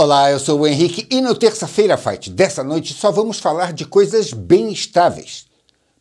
Olá, eu sou o Henrique e no Terça-feira Fight dessa noite só vamos falar de coisas bem estáveis,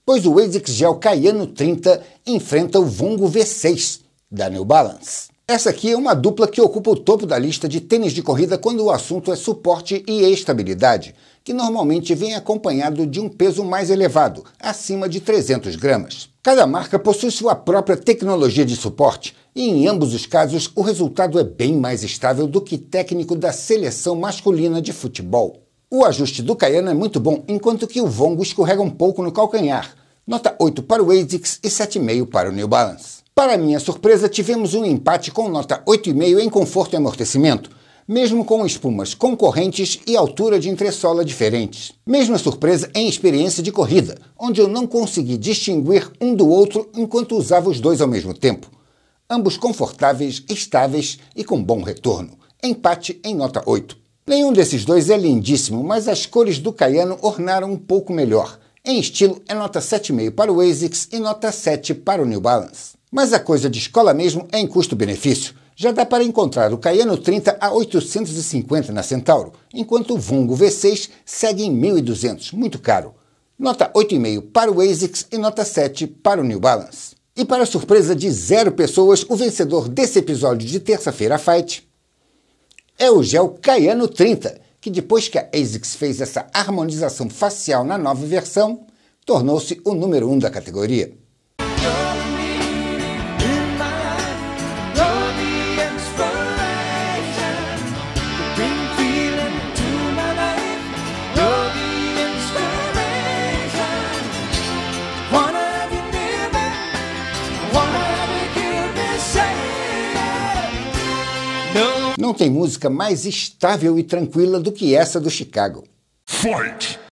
pois o ASICS Gel Cayano 30 enfrenta o Vongo V6 da New Balance. Essa aqui é uma dupla que ocupa o topo da lista de tênis de corrida quando o assunto é suporte e estabilidade, que normalmente vem acompanhado de um peso mais elevado, acima de 300 gramas. Cada marca possui sua própria tecnologia de suporte e, em ambos os casos, o resultado é bem mais estável do que técnico da seleção masculina de futebol. O ajuste do Cayenne é muito bom, enquanto que o Vongo escorrega um pouco no calcanhar. Nota 8 para o ASICS e 7,5 para o New Balance. Para minha surpresa, tivemos um empate com nota 8,5 em conforto e amortecimento, mesmo com espumas concorrentes e altura de entressola diferentes. Mesma surpresa em experiência de corrida, onde eu não consegui distinguir um do outro enquanto usava os dois ao mesmo tempo. Ambos confortáveis, estáveis e com bom retorno. Empate em nota 8. Nenhum desses dois é lindíssimo, mas as cores do Cayano ornaram um pouco melhor. Em estilo, é nota 7,5 para o ASICS e nota 7 para o New Balance. Mas a coisa de escola mesmo é em custo-benefício. Já dá para encontrar o Cayano 30 a 850 na Centauro, enquanto o Vongo V6 segue em 1200, muito caro. Nota 8,5 para o ASICS e nota 7 para o New Balance. E para surpresa de zero pessoas, o vencedor desse episódio de terça-feira Fight é o gel Cayano 30, que depois que a ASICS fez essa harmonização facial na nova versão, tornou-se o número 1 um da categoria. Não tem música mais estável e tranquila do que essa do Chicago. Fight!